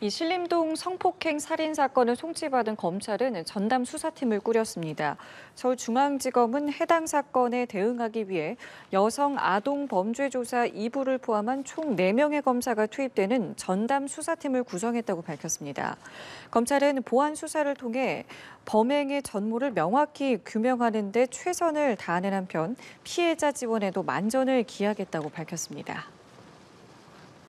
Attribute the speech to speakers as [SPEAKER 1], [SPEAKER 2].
[SPEAKER 1] 이 신림동 성폭행 살인 사건을 송치받은 검찰은 전담 수사팀을 꾸렸습니다. 서울중앙지검은 해당 사건에 대응하기 위해 여성 아동 범죄조사 2부를 포함한 총 4명의 검사가 투입되는 전담 수사팀을 구성했다고 밝혔습니다. 검찰은 보안 수사를 통해 범행의 전모를 명확히 규명하는 데 최선을 다하는 한편 피해자 지원에도 만전을 기하겠다고 밝혔습니다.